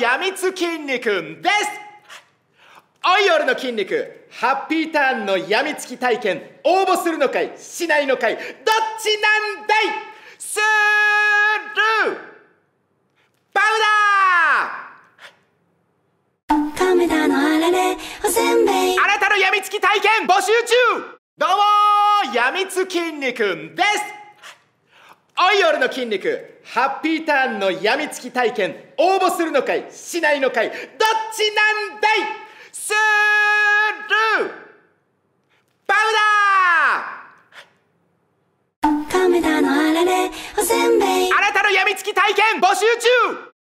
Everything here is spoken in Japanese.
やみつきんに君ですおい俺の筋肉ハッピーターンのやみつき体験応募するのかいしないのかいどっちなんだいスルーパウダーカメのあられおせんべいあなたのやみつき体験募集中どうもやみつきんに君です愛あるの筋肉ハッピーターンのやみつき体験応募するのかいしないのかいどっちなんだいすーパウダーカメダのあられおせんべいあなたのやみつき体験募集中